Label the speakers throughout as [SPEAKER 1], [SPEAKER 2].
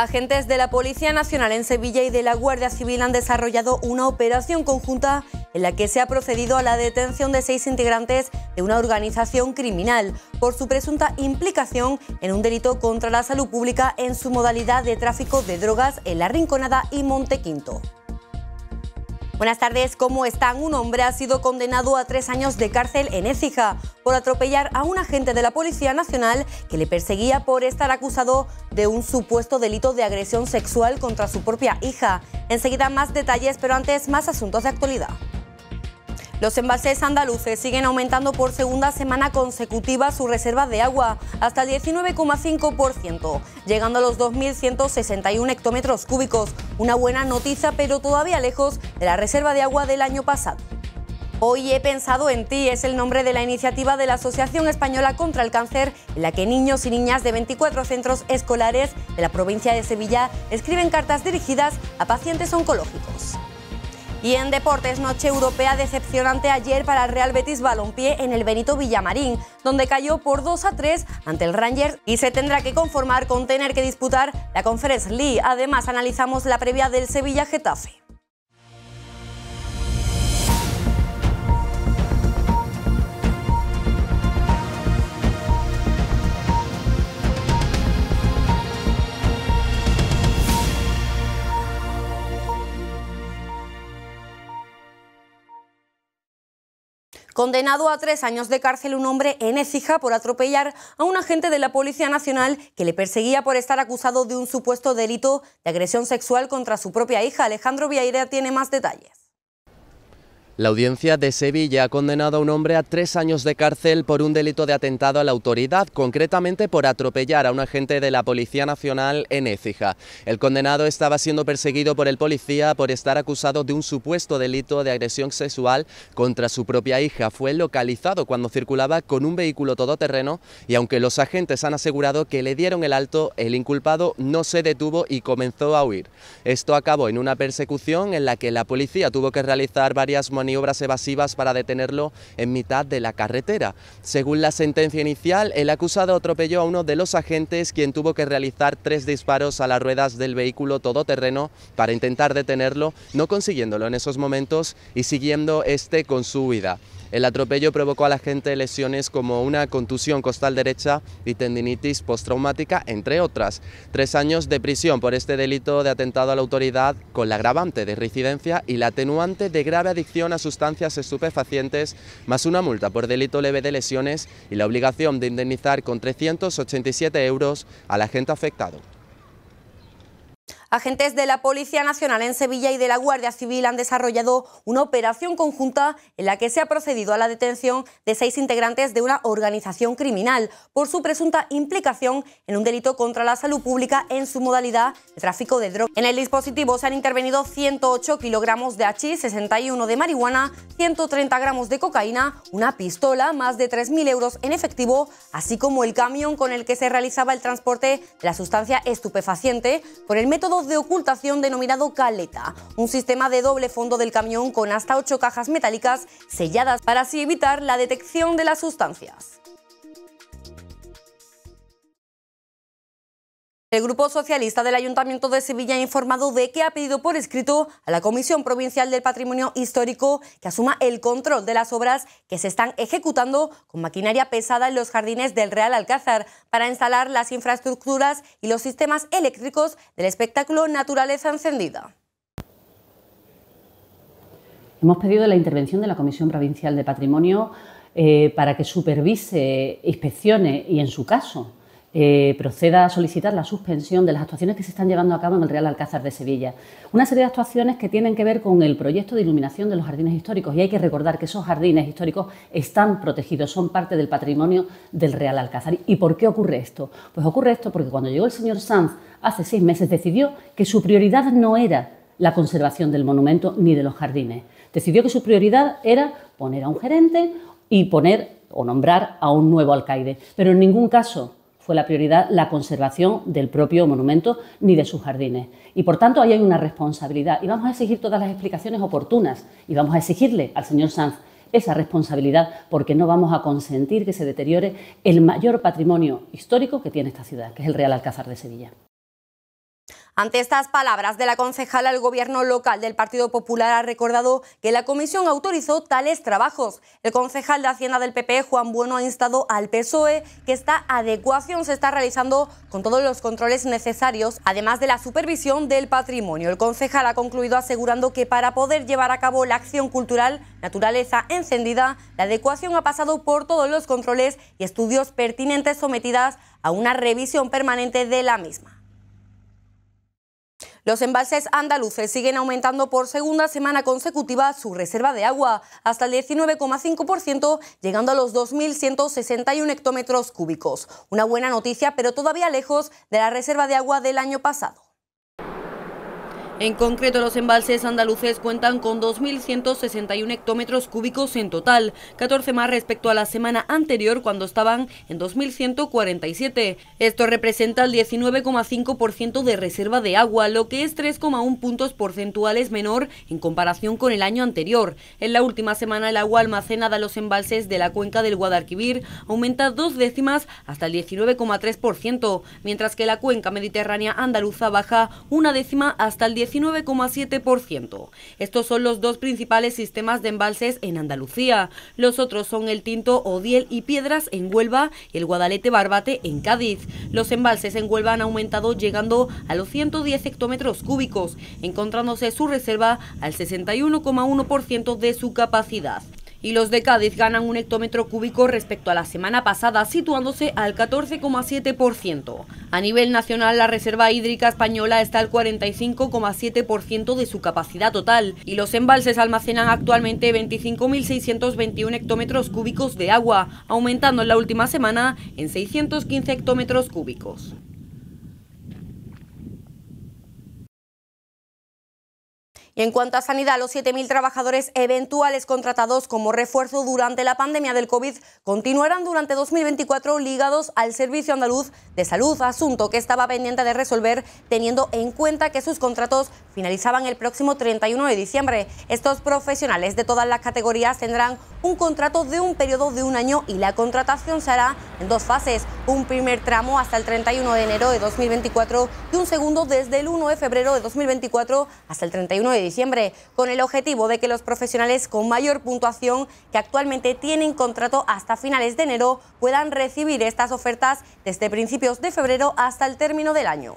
[SPEAKER 1] Agentes de la Policía Nacional en Sevilla y de la Guardia Civil han desarrollado una operación conjunta en la que se ha procedido a la detención de seis integrantes de una organización criminal por su presunta implicación en un delito contra la salud pública en su modalidad de tráfico de drogas en La Rinconada y Monte Quinto. Buenas tardes, ¿cómo están? Un hombre ha sido condenado a tres años de cárcel en Écija por atropellar a un agente de la Policía Nacional que le perseguía por estar acusado de un supuesto delito de agresión sexual contra su propia hija. Enseguida más detalles, pero antes más asuntos de actualidad. Los embalses andaluces siguen aumentando por segunda semana consecutiva su reserva de agua, hasta el 19,5%, llegando a los 2.161 hectómetros cúbicos. Una buena noticia, pero todavía lejos de la reserva de agua del año pasado. Hoy he pensado en ti es el nombre de la iniciativa de la Asociación Española contra el Cáncer, en la que niños y niñas de 24 centros escolares de la provincia de Sevilla escriben cartas dirigidas a pacientes oncológicos. Y en deportes, noche europea decepcionante ayer para el Real Betis Balompié en el Benito Villamarín, donde cayó por 2 a 3 ante el Rangers y se tendrá que conformar con tener que disputar la Conference League. Además, analizamos la previa del Sevilla Getafe. Condenado a tres años de cárcel un hombre en Écija por atropellar a un agente de la Policía Nacional que le perseguía por estar acusado de un supuesto delito de agresión sexual contra su propia hija. Alejandro Vieira tiene más detalles.
[SPEAKER 2] La audiencia de Sevilla ha condenado a un hombre a tres años de cárcel por un delito de atentado a la autoridad, concretamente por atropellar a un agente de la Policía Nacional en Écija. El condenado estaba siendo perseguido por el policía por estar acusado de un supuesto delito de agresión sexual contra su propia hija. Fue localizado cuando circulaba con un vehículo todoterreno y aunque los agentes han asegurado que le dieron el alto, el inculpado no se detuvo y comenzó a huir. Esto acabó en una persecución en la que la policía tuvo que realizar varias monedas obras evasivas para detenerlo en mitad de la carretera. Según la sentencia inicial, el acusado atropelló a uno de los agentes quien tuvo que realizar tres disparos a las ruedas del vehículo todoterreno para intentar detenerlo, no consiguiéndolo en esos momentos y siguiendo este con su huida. El atropello provocó a la gente lesiones como una contusión costal derecha y tendinitis postraumática, entre otras. Tres años de prisión por este delito de atentado a la autoridad con la agravante de reincidencia y la atenuante de grave adicción a sustancias estupefacientes, más una multa por delito leve de lesiones y la obligación de indemnizar con 387 euros la agente afectado.
[SPEAKER 1] Agentes de la Policía Nacional en Sevilla y de la Guardia Civil han desarrollado una operación conjunta en la que se ha procedido a la detención de seis integrantes de una organización criminal por su presunta implicación en un delito contra la salud pública en su modalidad de tráfico de drogas. En el dispositivo se han intervenido 108 kilogramos de hachís, 61 de marihuana, 130 gramos de cocaína, una pistola, más de 3.000 euros en efectivo, así como el camión con el que se realizaba el transporte de la sustancia estupefaciente por el método de ocultación denominado caleta, un sistema de doble fondo del camión con hasta ocho cajas metálicas selladas para así evitar la detección de las sustancias. El Grupo Socialista del Ayuntamiento de Sevilla ha informado de que ha pedido por escrito a la Comisión Provincial del Patrimonio Histórico que asuma el control de las obras que se están ejecutando con maquinaria pesada en los jardines del Real Alcázar para instalar las infraestructuras y los sistemas eléctricos del espectáculo Naturaleza Encendida.
[SPEAKER 3] Hemos pedido la intervención de la Comisión Provincial de Patrimonio eh, para que supervise, inspeccione y, en su caso, eh, proceda a solicitar la suspensión de las actuaciones que se están llevando a cabo en el Real Alcázar de Sevilla. Una serie de actuaciones que tienen que ver con el proyecto de iluminación de los jardines históricos y hay que recordar que esos jardines históricos están protegidos, son parte del patrimonio del Real Alcázar. ¿Y por qué ocurre esto? Pues ocurre esto porque cuando llegó el señor Sanz hace seis meses decidió que su prioridad no era la conservación del monumento ni de los jardines. Decidió que su prioridad era poner a un gerente y poner o nombrar a un nuevo alcaide, pero en ningún caso fue la prioridad la conservación del propio monumento ni de sus jardines. Y por tanto ahí hay una responsabilidad y vamos a exigir todas las explicaciones oportunas y vamos a exigirle al señor Sanz esa responsabilidad porque no vamos a consentir que se deteriore el mayor patrimonio histórico que tiene esta ciudad, que es el Real Alcázar de Sevilla.
[SPEAKER 1] Ante estas palabras de la concejala, el gobierno local del Partido Popular ha recordado que la comisión autorizó tales trabajos. El concejal de Hacienda del PP, Juan Bueno, ha instado al PSOE que esta adecuación se está realizando con todos los controles necesarios, además de la supervisión del patrimonio. El concejal ha concluido asegurando que para poder llevar a cabo la acción cultural Naturaleza Encendida, la adecuación ha pasado por todos los controles y estudios pertinentes sometidas a una revisión permanente de la misma. Los embalses andaluces siguen aumentando por segunda semana consecutiva su reserva de agua, hasta el 19,5%, llegando a los 2.161 hectómetros cúbicos. Una buena noticia, pero todavía lejos de la reserva de agua del año pasado. En concreto, los embalses andaluces cuentan con 2.161 hectómetros cúbicos en total, 14 más respecto a la semana anterior cuando estaban en 2.147. Esto representa el 19,5% de reserva de agua, lo que es 3,1 puntos porcentuales menor en comparación con el año anterior. En la última semana, el agua almacenada en los embalses de la cuenca del Guadalquivir aumenta dos décimas hasta el 19,3%, mientras que la cuenca mediterránea andaluza baja una décima hasta el 10 19,7%. Estos son los dos principales sistemas de embalses en Andalucía. Los otros son el Tinto, Odiel y Piedras en Huelva y el Guadalete Barbate en Cádiz. Los embalses en Huelva han aumentado llegando a los 110 hectómetros cúbicos, encontrándose su reserva al 61,1% de su capacidad y los de Cádiz ganan un hectómetro cúbico respecto a la semana pasada, situándose al 14,7%. A nivel nacional, la Reserva Hídrica Española está al 45,7% de su capacidad total y los embalses almacenan actualmente 25.621 hectómetros cúbicos de agua, aumentando en la última semana en 615 hectómetros cúbicos. En cuanto a sanidad, los 7.000 trabajadores eventuales contratados como refuerzo durante la pandemia del COVID continuarán durante 2024 ligados al Servicio Andaluz de Salud, asunto que estaba pendiente de resolver teniendo en cuenta que sus contratos finalizaban el próximo 31 de diciembre. Estos profesionales de todas las categorías tendrán un contrato de un periodo de un año y la contratación se hará en dos fases, un primer tramo hasta el 31 de enero de 2024 y un segundo desde el 1 de febrero de 2024 hasta el 31 de diciembre diciembre, con el objetivo de que los profesionales con mayor puntuación que actualmente tienen contrato hasta finales de enero puedan recibir estas ofertas desde principios de febrero hasta el término del año.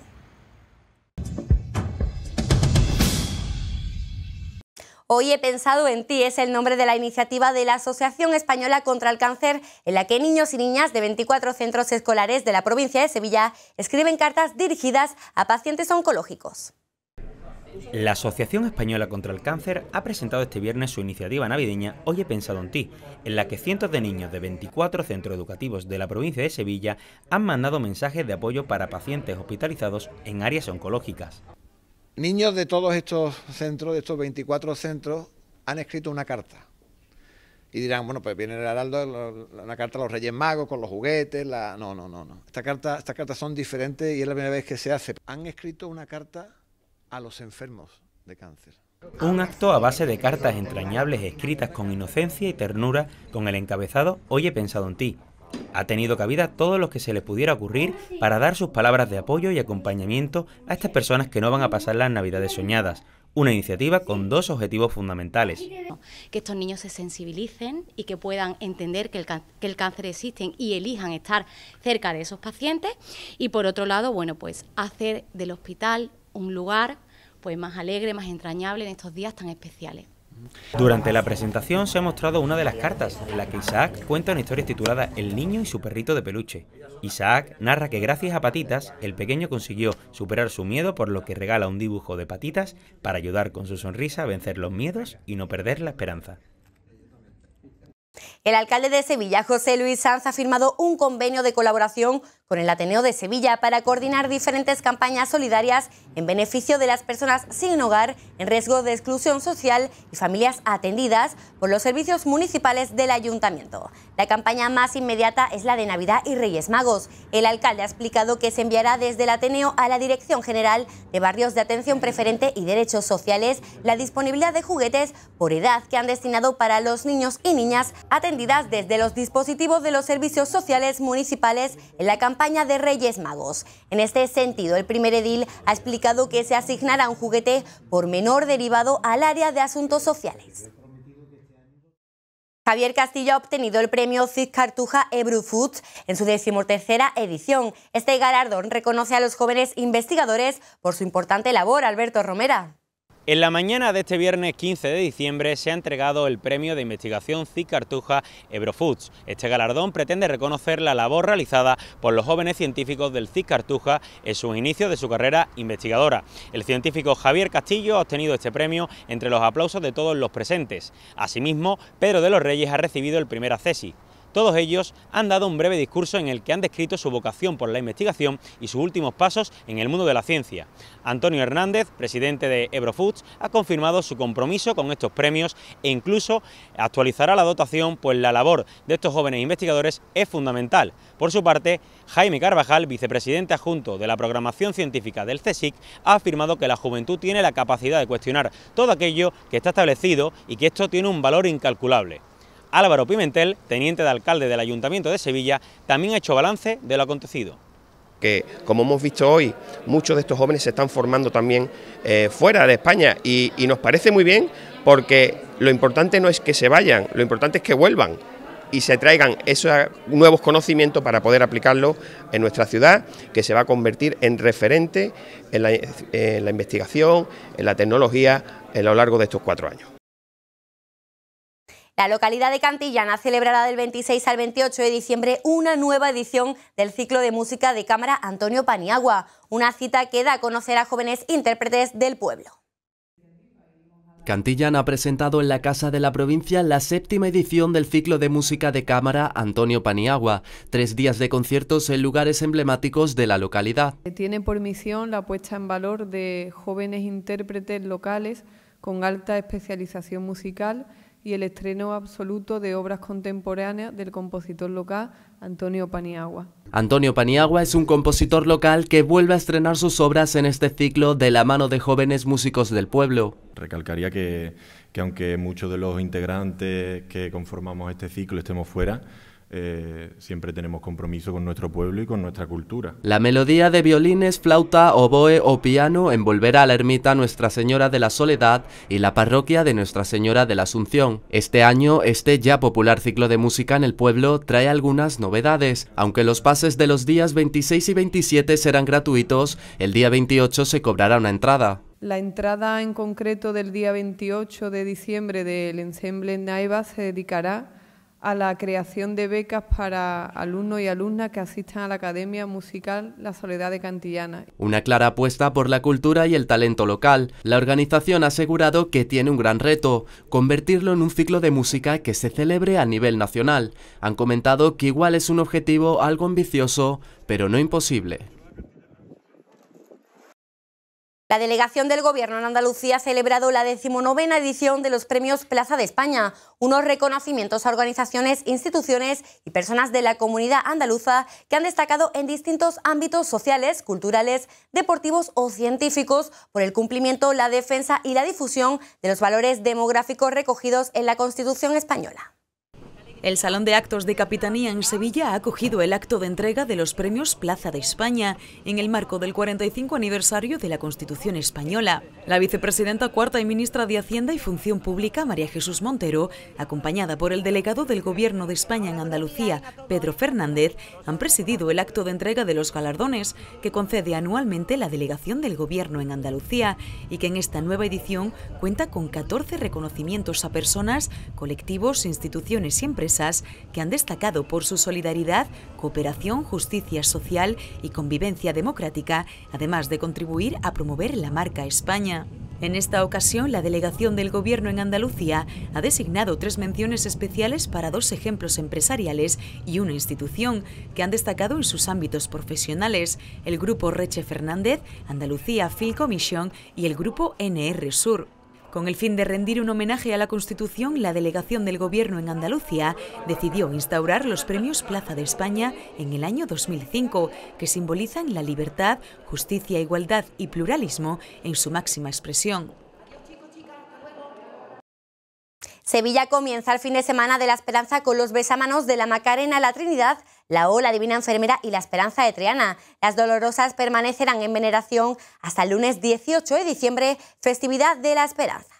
[SPEAKER 1] Hoy he pensado en ti es el nombre de la iniciativa de la Asociación Española contra el Cáncer, en la que niños y niñas de 24 centros escolares de la provincia de Sevilla escriben cartas dirigidas a pacientes oncológicos.
[SPEAKER 4] La Asociación Española contra el Cáncer ha presentado este viernes su iniciativa navideña Hoy he pensado en ti, en la que cientos de niños de 24 centros educativos de la provincia de Sevilla han mandado mensajes de apoyo para pacientes hospitalizados en áreas oncológicas.
[SPEAKER 5] Niños de todos estos centros, de estos 24 centros, han escrito una carta. Y dirán, bueno, pues viene el heraldo, una carta a los Reyes Magos con los juguetes, la... No, no, no, no. Esta carta, estas cartas son diferentes y es la primera vez que se hace. Han escrito una carta a los enfermos de cáncer. Un
[SPEAKER 4] acto a base de cartas entrañables escritas con inocencia y ternura con el encabezado Hoy he pensado en ti. Ha tenido cabida todos los que se le pudiera ocurrir para dar sus palabras de apoyo y acompañamiento a estas personas que no van a pasar las navidades soñadas. Una iniciativa con dos objetivos fundamentales.
[SPEAKER 1] Que estos niños se sensibilicen y que puedan entender que el cáncer existe y elijan estar cerca de esos pacientes. Y por otro lado, bueno, pues hacer del hospital un lugar pues más alegre, más entrañable en estos días tan especiales.
[SPEAKER 4] Durante la presentación se ha mostrado una de las cartas en la que Isaac cuenta una historia titulada El niño y su perrito de peluche. Isaac narra que gracias a Patitas el pequeño consiguió superar su miedo por lo que regala un dibujo de Patitas para ayudar con su sonrisa a vencer los miedos y no perder la esperanza.
[SPEAKER 1] El alcalde de Sevilla, José Luis Sanz, ha firmado un convenio de colaboración con el Ateneo de Sevilla para coordinar diferentes campañas solidarias en beneficio de las personas sin hogar, en riesgo de exclusión social y familias atendidas por los servicios municipales del ayuntamiento. La campaña más inmediata es la de Navidad y Reyes Magos. El alcalde ha explicado que se enviará desde el Ateneo a la Dirección General de Barrios de Atención Preferente y Derechos Sociales la disponibilidad de juguetes por edad que han destinado para los niños y niñas desde los dispositivos de los servicios sociales municipales en la campaña de Reyes Magos. En este sentido, el primer edil ha explicado que se asignará un juguete por menor derivado al área de asuntos sociales. Javier Castillo ha obtenido el premio CID Cartuja Ebru Foods en su decimotercera edición. Este galardón reconoce a los jóvenes investigadores por su importante labor, Alberto Romera.
[SPEAKER 4] En la mañana de este viernes 15 de diciembre se ha entregado el premio de investigación Cartuja Ebrofoods. Este galardón pretende reconocer la labor realizada por los jóvenes científicos del Cartuja en sus inicios de su carrera investigadora. El científico Javier Castillo ha obtenido este premio entre los aplausos de todos los presentes. Asimismo, Pedro de los Reyes ha recibido el primer acceso. Todos ellos han dado un breve discurso en el que han descrito su vocación por la investigación y sus últimos pasos en el mundo de la ciencia. Antonio Hernández, presidente de Eurofoods, ha confirmado su compromiso con estos premios e incluso actualizará la dotación, pues la labor de estos jóvenes investigadores es fundamental. Por su parte, Jaime Carvajal, vicepresidente adjunto de la programación científica del CSIC, ha afirmado que la juventud tiene la capacidad de cuestionar todo aquello que está establecido y que esto tiene un valor incalculable. Álvaro Pimentel, teniente de alcalde del Ayuntamiento de Sevilla, también ha hecho balance de lo acontecido que como hemos visto hoy, muchos de estos jóvenes se están formando también eh, fuera de España y, nos parece muy bien porque lo importante no es que se vayan, lo importante es que vuelvan y se traigan esos nuevos conocimientos para poder aplicarlos en nuestra ciudad, que se va a convertir en referente en la, en la investigación, en la tecnología, a lo largo de estos cuatro años.
[SPEAKER 1] La localidad de Cantillana celebrará del 26 al 28 de diciembre una nueva edición del ciclo de música de cámara Antonio Paniagua, una cita que da a conocer a jóvenes intérpretes del pueblo.
[SPEAKER 2] Cantillana ha presentado en la Casa de la Provincia la séptima edición del ciclo de música de cámara Antonio Paniagua, tres días de conciertos en lugares emblemáticos de la localidad.
[SPEAKER 1] Eh, tiene por misión la puesta en valor de jóvenes intérpretes locales con alta especialización musical y el estreno absoluto de obras contemporáneas del compositor local Antonio Paniagua.
[SPEAKER 2] Antonio Paniagua es un compositor local que vuelve a estrenar sus obras en este ciclo de la mano de jóvenes músicos del pueblo. Recalcaría que, que aunque muchos de los integrantes que conformamos este ciclo estemos fuera, eh, siempre tenemos compromiso
[SPEAKER 5] con nuestro pueblo y con nuestra cultura.
[SPEAKER 2] La melodía de violines, flauta, oboe o piano envolverá a la ermita Nuestra Señora de la Soledad y la parroquia de Nuestra Señora de la Asunción. Este año, este ya popular ciclo de música en el pueblo trae algunas novedades. Aunque los pases de los días 26 y 27 serán gratuitos, el día 28 se cobrará una entrada.
[SPEAKER 1] La entrada en concreto del día 28 de diciembre del ensemble Naiva se dedicará a la creación de becas para alumnos y alumnas que asistan a la Academia Musical La Soledad de Cantillana.
[SPEAKER 2] Una clara apuesta por la cultura y el talento local. La organización ha asegurado que tiene un gran reto, convertirlo en un ciclo de música que se celebre a nivel nacional. Han comentado que igual es un objetivo algo ambicioso, pero no imposible.
[SPEAKER 1] La delegación del Gobierno en Andalucía ha celebrado la decimonovena edición de los premios Plaza de España, unos reconocimientos a organizaciones, instituciones y personas de la comunidad andaluza que han destacado en distintos ámbitos sociales, culturales, deportivos o científicos por el cumplimiento, la defensa y la difusión de los valores demográficos recogidos en la
[SPEAKER 6] Constitución española. El Salón de Actos de Capitanía en Sevilla ha acogido el acto de entrega de los premios Plaza de España en el marco del 45 aniversario de la Constitución Española. La vicepresidenta cuarta y ministra de Hacienda y Función Pública, María Jesús Montero, acompañada por el delegado del Gobierno de España en Andalucía, Pedro Fernández, han presidido el acto de entrega de los galardones que concede anualmente la delegación del Gobierno en Andalucía y que en esta nueva edición cuenta con 14 reconocimientos a personas, colectivos, instituciones y empresas que han destacado por su solidaridad, cooperación, justicia social y convivencia democrática, además de contribuir a promover la marca España. En esta ocasión, la delegación del Gobierno en Andalucía ha designado tres menciones especiales para dos ejemplos empresariales y una institución que han destacado en sus ámbitos profesionales, el Grupo Reche Fernández, Andalucía phil Commission y el Grupo NR Sur. Con el fin de rendir un homenaje a la Constitución, la delegación del Gobierno en Andalucía decidió instaurar los premios Plaza de España en el año 2005, que simbolizan la libertad, justicia, igualdad y pluralismo en su máxima expresión. Sevilla
[SPEAKER 1] comienza el fin de semana de la Esperanza con los besamanos de la Macarena, la Trinidad, la O, la Divina Enfermera y la Esperanza de Triana. Las dolorosas permanecerán en veneración hasta el lunes 18 de diciembre, festividad de la Esperanza.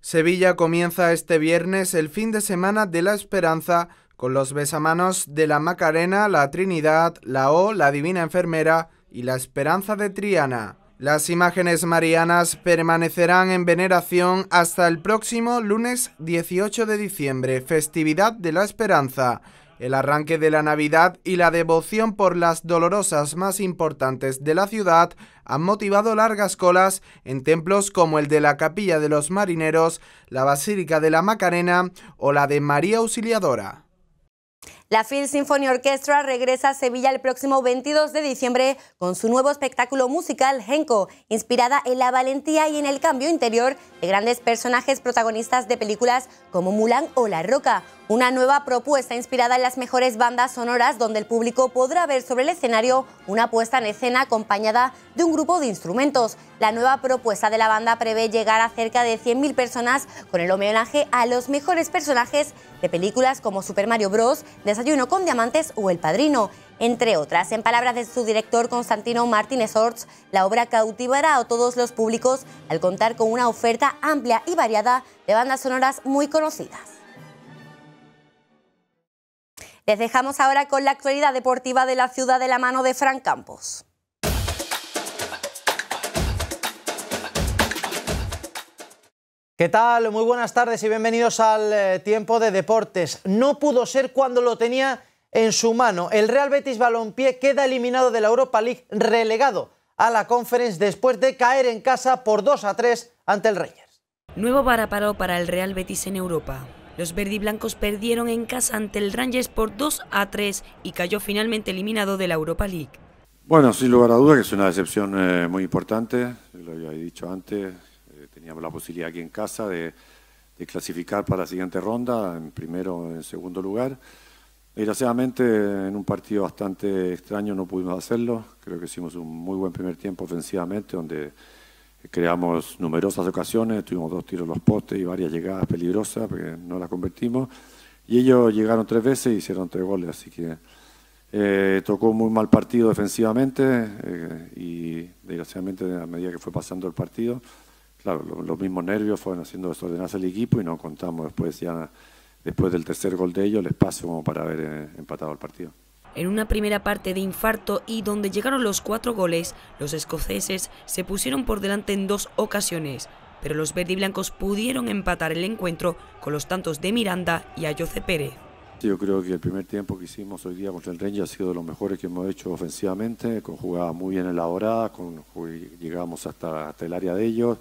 [SPEAKER 4] Sevilla comienza este viernes el fin de semana de la Esperanza con los besamanos de la Macarena, la Trinidad, la O, la Divina Enfermera y la Esperanza de Triana. Las imágenes marianas permanecerán en veneración hasta el próximo lunes 18 de diciembre, festividad de la esperanza, el arranque de la Navidad y la devoción por las dolorosas más importantes de la ciudad han motivado largas colas en templos como el de la Capilla de los Marineros, la Basílica de la Macarena o la de María Auxiliadora.
[SPEAKER 1] La Phil Symphony Orchestra regresa a Sevilla el próximo 22 de diciembre con su nuevo espectáculo musical Genco, inspirada en la valentía y en el cambio interior de grandes personajes protagonistas de películas como Mulan o La Roca. Una nueva propuesta inspirada en las mejores bandas sonoras donde el público podrá ver sobre el escenario una puesta en escena acompañada de un grupo de instrumentos. La nueva propuesta de la banda prevé llegar a cerca de 100.000 personas con el homenaje a los mejores personajes de películas como Super Mario Bros. Desayuno con Diamantes o El Padrino. Entre otras, en palabras de su director Constantino Martínez Orts, la obra cautivará a todos los públicos al contar con una oferta amplia y variada de bandas sonoras muy conocidas. Les dejamos ahora con la actualidad deportiva de la ciudad de la mano de Fran Campos.
[SPEAKER 7] ¿Qué tal? Muy buenas tardes y bienvenidos al eh, tiempo de deportes. No pudo ser cuando lo tenía en su mano. El Real Betis Balompié queda eliminado de la Europa League, relegado a la Conference después de caer en casa por 2 a 3 ante el Rangers.
[SPEAKER 8] Nuevo varaparo para el Real Betis en Europa. Los verdiblancos perdieron en casa ante el Rangers por 2 a 3 y cayó finalmente eliminado de la Europa League.
[SPEAKER 9] Bueno, sin lugar a dudas que es una decepción eh, muy importante, lo había dicho antes, teníamos la posibilidad aquí en casa de, clasificar para la siguiente ronda, en primero o en segundo lugar. Desgraciadamente, en un partido bastante extraño no pudimos hacerlo. Creo que hicimos un muy buen primer tiempo ofensivamente, donde creamos numerosas ocasiones, tuvimos dos tiros a los postes y varias llegadas peligrosas, porque no las convertimos. Y ellos llegaron tres veces y hicieron tres goles, así que eh, tocó un muy mal partido defensivamente eh, y desgraciadamente a medida que fue pasando el partido claro, los mismos nervios fueron haciendo desordenarse el equipo y no contamos después ya, después del tercer gol de ellos, el espacio como para haber eh, empatado el partido.
[SPEAKER 8] En una primera parte de infarto y donde llegaron los cuatro goles, los escoceses se pusieron por delante en dos ocasiones, pero los verdiblancos pudieron empatar el encuentro con los tantos de Miranda y Ayoce Pérez.
[SPEAKER 9] Yo creo que el primer tiempo que hicimos hoy día contra el Rangers ha sido de los mejores que hemos hecho ofensivamente, con jugadas muy bien elaboradas, con, llegamos hasta, hasta el área de ellos,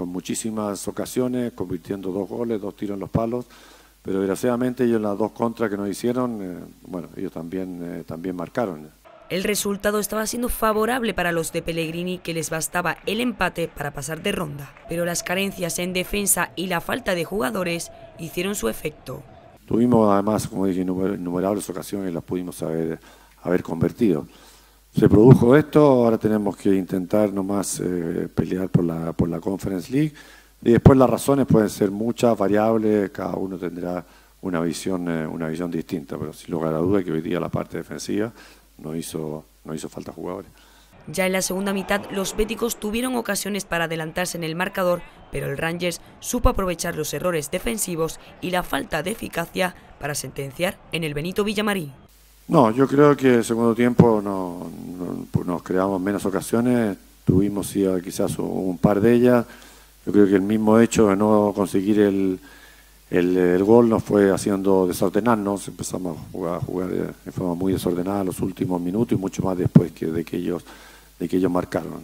[SPEAKER 9] con muchísimas ocasiones, convirtiendo dos goles, dos tiros en los palos, pero desgraciadamente ellos las dos contras que nos hicieron, eh, bueno, ellos también, eh, también marcaron.
[SPEAKER 8] El resultado estaba siendo favorable para los de Pellegrini, que les bastaba el empate para pasar de ronda, pero las carencias en defensa y la falta de jugadores hicieron su efecto.
[SPEAKER 9] Tuvimos además, como dije, innumerables ocasiones y las pudimos haber, haber convertido se produjo esto, ahora tenemos que intentar nomás eh, pelear por la, por la Conference League. Y después las razones pueden ser muchas, variables, cada uno tendrá una visión, eh, una visión distinta, pero sin lugar a duda que hoy día la parte defensiva no hizo, no hizo falta jugadores.
[SPEAKER 8] Ya en la segunda mitad los béticos tuvieron ocasiones para adelantarse en el marcador, pero el Rangers supo aprovechar los errores defensivos y la falta de eficacia para sentenciar en el Benito Villamarín.
[SPEAKER 9] No, yo creo que el segundo tiempo no, pues nos creamos menos ocasiones, tuvimos quizás un par de ellas. Yo creo que el mismo hecho de no conseguir el, el, gol nos fue haciendo desordenarnos, empezamos a jugar, a jugar eh, de forma muy desordenada los últimos minutos y mucho más después de, que ellos, de que ellos marcaron.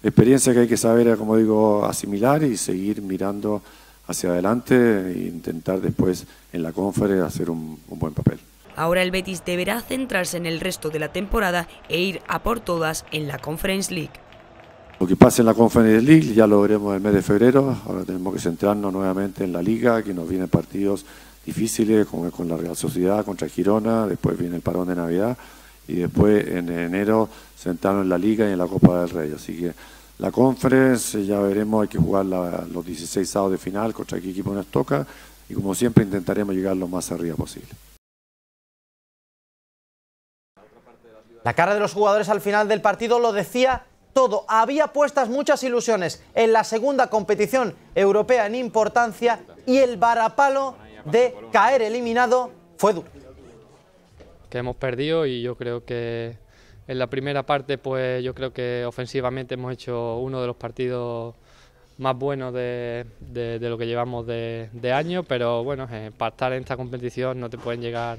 [SPEAKER 9] Experiencia que hay que saber, eh, como digo, asimilar y seguir mirando hacia adelante e intentar después en la conferencia hacer un buen papel.
[SPEAKER 8] Ahora el Betis deberá centrarse en el resto de la temporada e ir a por todas en la Conference League.
[SPEAKER 9] Lo que pase en la Conference League ya lo veremos en el mes de febrero. Ahora tenemos que centrarnos nuevamente en la Liga, que nos vienen partidos difíciles, como con la Real Sociedad, contra Girona, después viene el parón de Navidad y después en enero centrarnos en la Liga y en la Copa del Rey. Así que la Conference ya veremos, hay que jugar los 16 sábados de final contra qué equipo nos toca y como siempre intentaremos llegar lo más arriba posible.
[SPEAKER 7] La cara de los jugadores al final del partido lo decía todo. Había puestas muchas ilusiones en la segunda competición europea en importancia y el varapalo de caer eliminado fue duro.
[SPEAKER 10] Que hemos perdido y yo creo que en la primera parte pues yo creo que ofensivamente hemos hecho uno de los partidos más buenos de, lo que llevamos de, año, pero bueno, eh, para estar en esta competición no te pueden llegar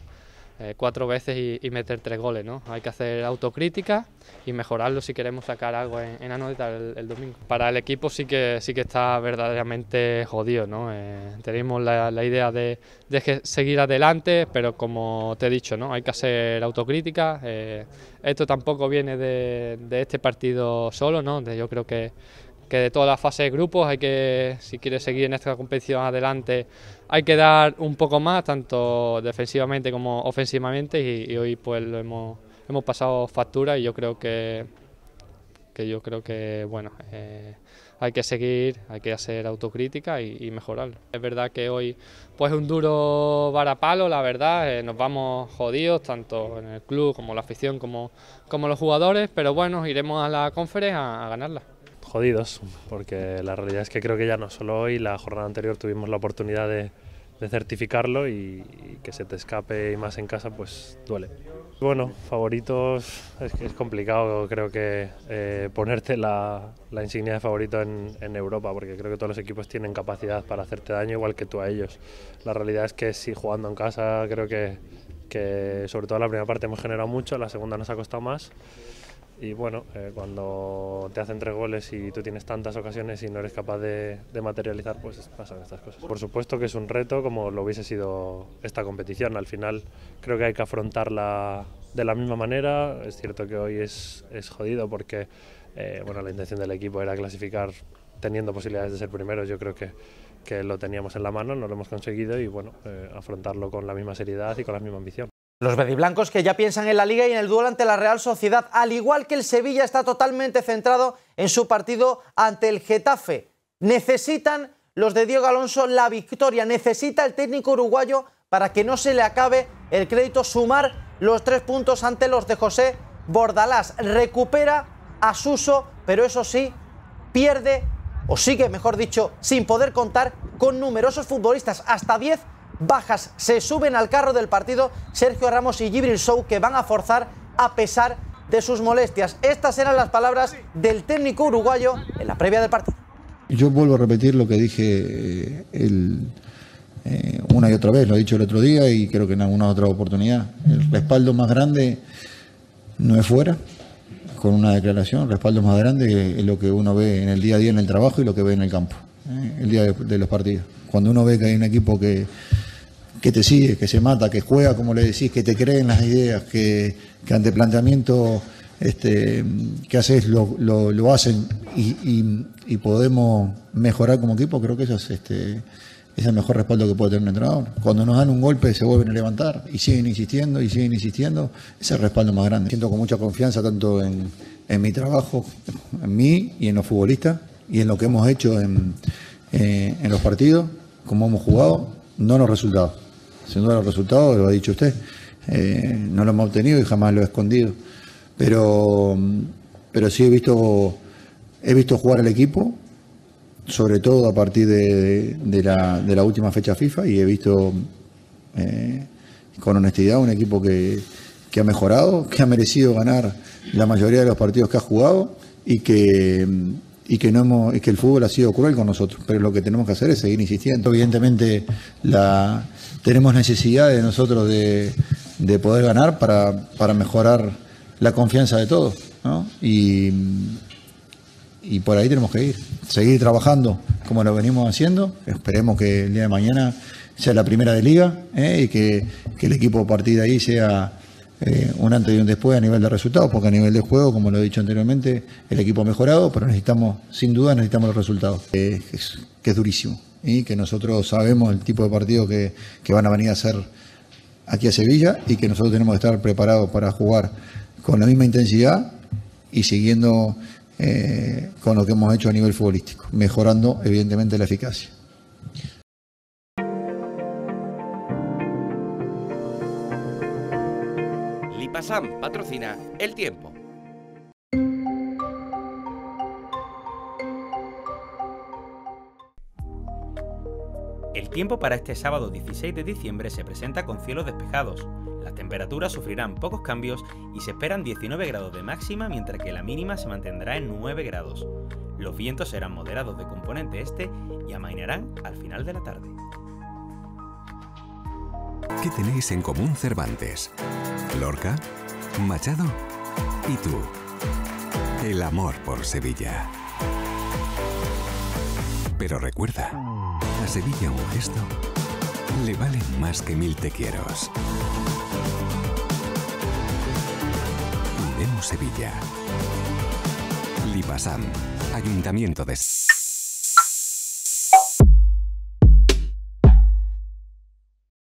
[SPEAKER 10] eh, cuatro veces y, meter tres goles. ¿no? Hay que hacer autocrítica y mejorarlo si queremos sacar algo en, en Anoeta el, domingo. Para el equipo sí que, sí que está verdaderamente jodido. ¿no? Eh, tenemos la, idea de, de, seguir adelante, pero como te he dicho, ¿no? hay que hacer autocrítica. Eh, esto tampoco viene de, este partido solo, ¿no? yo creo que, que de todas las fases de grupos hay que, si quieres seguir en esta competición adelante, hay que dar un poco más, tanto defensivamente como ofensivamente, y, hoy pues lo hemos, hemos pasado factura y yo creo que, que yo creo que bueno eh, hay que seguir, hay que hacer autocrítica y, mejorar Es verdad que hoy pues un duro varapalo, la verdad, eh, nos vamos jodidos tanto en el club como la afición como, como los jugadores, pero bueno, iremos a la conferencia a ganarla
[SPEAKER 11] jodidos, porque la realidad es que creo que ya no solo hoy, la jornada anterior tuvimos la oportunidad de, certificarlo y, que se te escape y más en casa, pues duele. Bueno, favoritos, es complicado creo que eh, ponerte la, insignia de favorito en, Europa, porque creo que todos los equipos tienen capacidad para hacerte daño igual que tú a ellos. La realidad es que si jugando en casa creo que, que sobre todo la primera parte hemos generado mucho, la segunda nos ha costado más y bueno, eh, cuando te hacen tres goles y tú tienes tantas ocasiones y no eres capaz de, materializar, pues pasan estas cosas. Por supuesto que es un reto como lo hubiese sido esta competición. Al final creo que hay que afrontarla de la misma manera. Es cierto que hoy es, es jodido porque eh, bueno, la intención del equipo era clasificar teniendo posibilidades de ser primeros. Yo creo que, que lo teníamos en la mano, no lo hemos conseguido y bueno, eh, afrontarlo con la misma seriedad y con la misma ambición.
[SPEAKER 7] Los verdiblancos que ya piensan en la Liga y en el duelo ante la Real Sociedad, al igual que el Sevilla está totalmente centrado en su partido ante el Getafe. Necesitan los de Diego Alonso la victoria, necesita el técnico uruguayo para que no se le acabe el crédito sumar los tres puntos ante los de José Bordalás. Recupera a Suso, pero eso sí, pierde, o sigue, mejor dicho, sin poder contar con numerosos futbolistas, hasta 10 bajas. Se suben al carro del partido Sergio Ramos y Gibril Show que van a forzar a pesar de sus molestias. Estas eran las palabras del técnico uruguayo en la previa del partido.
[SPEAKER 5] Yo vuelvo a repetir lo que dije eh, eh, una y otra vez, lo he dicho el otro día y creo que en alguna otra oportunidad. El respaldo más grande no es fuera, con una declaración, el respaldo más grande es lo que uno ve en el día a día en el trabajo y lo que ve en el campo, eh, el día de los partidos. Cuando uno ve que hay un equipo que que te sigue, que se mata, que juega, como le decís, que te creen las ideas, que, ante planteamiento este, que haces lo, hacen y, podemos mejorar como equipo, creo que eso este, es, el mejor respaldo que puede tener un entrenador. Cuando nos dan un golpe se vuelven a levantar y siguen insistiendo y siguen insistiendo, es el respaldo más grande. Siento con mucha confianza tanto en, mi trabajo, en mí y en los futbolistas y en lo que hemos hecho en, eh, los partidos, cómo hemos jugado, no nos los resultados. Sin duda los resultados, lo ha dicho usted, eh, no lo hemos obtenido y jamás lo he escondido. Pero, pero sí he visto, he visto jugar al equipo, sobre todo a partir de, la, última fecha FIFA, y he visto eh, con honestidad un equipo que, ha mejorado, que ha merecido ganar la mayoría de los partidos que ha jugado y que y que no hemos, que el fútbol ha sido cruel con nosotros, pero lo que tenemos que hacer es seguir insistiendo. Evidentemente la, tenemos necesidad de nosotros de, poder ganar para, mejorar la confianza de todos. ¿no? Y, por ahí tenemos que ir, seguir trabajando como lo venimos haciendo. Esperemos que el día de mañana sea la primera de liga ¿eh? y que, el equipo a de ahí sea eh, un antes y un después a nivel de resultados, porque a nivel de juego, como lo he dicho anteriormente, el equipo ha mejorado, pero necesitamos, sin duda, necesitamos los resultados, que es durísimo y que nosotros sabemos el tipo de partido que, van a venir a hacer aquí a Sevilla y que nosotros tenemos que estar preparados para jugar con la misma intensidad y siguiendo eh, con lo que hemos hecho a nivel futbolístico, mejorando evidentemente la eficacia.
[SPEAKER 2] Lipasam patrocina el tiempo.
[SPEAKER 4] El tiempo para este sábado 16 de diciembre se presenta con cielos despejados. Las temperaturas sufrirán pocos cambios y se esperan 19 grados de máxima mientras que la mínima se mantendrá en 9 grados. Los vientos serán moderados de componente este y amainarán al final de la tarde.
[SPEAKER 6] ¿Qué tenéis en común Cervantes? Lorca, Machado y tú. El amor por Sevilla. Pero recuerda, a Sevilla un gesto le valen más que mil te quieros. Sevilla. Lipasam, Ayuntamiento de...